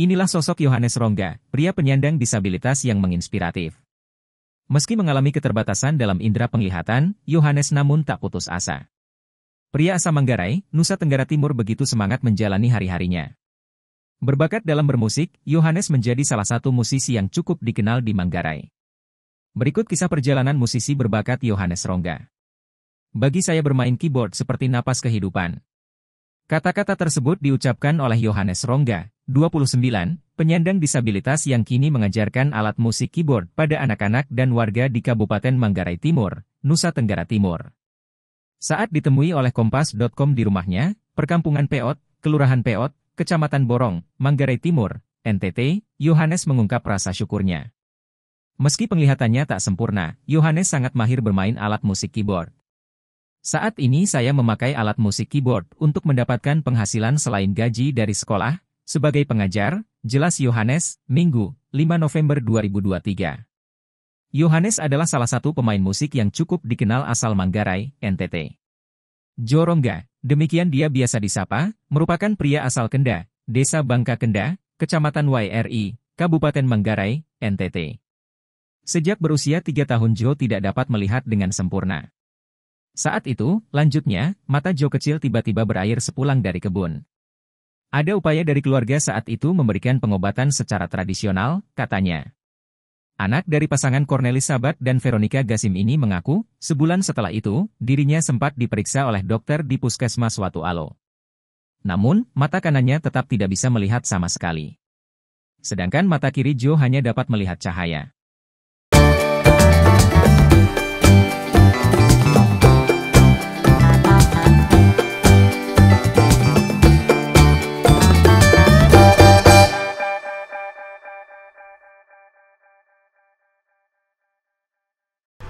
Inilah sosok Yohanes Rongga, pria penyandang disabilitas yang menginspiratif. Meski mengalami keterbatasan dalam indera penglihatan, Yohanes namun tak putus asa. Pria asal Manggarai, Nusa Tenggara Timur begitu semangat menjalani hari-harinya. Berbakat dalam bermusik, Yohanes menjadi salah satu musisi yang cukup dikenal di Manggarai. Berikut kisah perjalanan musisi berbakat Yohanes Rongga. Bagi saya bermain keyboard seperti napas kehidupan. Kata-kata tersebut diucapkan oleh Yohanes Rongga, 29, penyandang disabilitas yang kini mengajarkan alat musik keyboard pada anak-anak dan warga di Kabupaten Manggarai Timur, Nusa Tenggara Timur. Saat ditemui oleh Kompas.com di rumahnya, perkampungan Peot, Kelurahan Peot, Kecamatan Borong, Manggarai Timur, NTT, Yohanes mengungkap rasa syukurnya. Meski penglihatannya tak sempurna, Yohanes sangat mahir bermain alat musik keyboard. Saat ini saya memakai alat musik keyboard untuk mendapatkan penghasilan selain gaji dari sekolah, sebagai pengajar, jelas Yohanes, Minggu, 5 November 2023. Yohanes adalah salah satu pemain musik yang cukup dikenal asal Manggarai, NTT. Jorongga, demikian dia biasa disapa, merupakan pria asal Kenda, Desa Bangka Kenda, Kecamatan YRI, Kabupaten Manggarai, NTT. Sejak berusia tiga tahun Jo tidak dapat melihat dengan sempurna. Saat itu, lanjutnya, mata Jo kecil tiba-tiba berair sepulang dari kebun. Ada upaya dari keluarga saat itu memberikan pengobatan secara tradisional, katanya. Anak dari pasangan Cornelis Sabat dan Veronica Gasim ini mengaku, sebulan setelah itu, dirinya sempat diperiksa oleh dokter di puskesmas Watu Alo. Namun, mata kanannya tetap tidak bisa melihat sama sekali. Sedangkan mata kiri Joe hanya dapat melihat cahaya.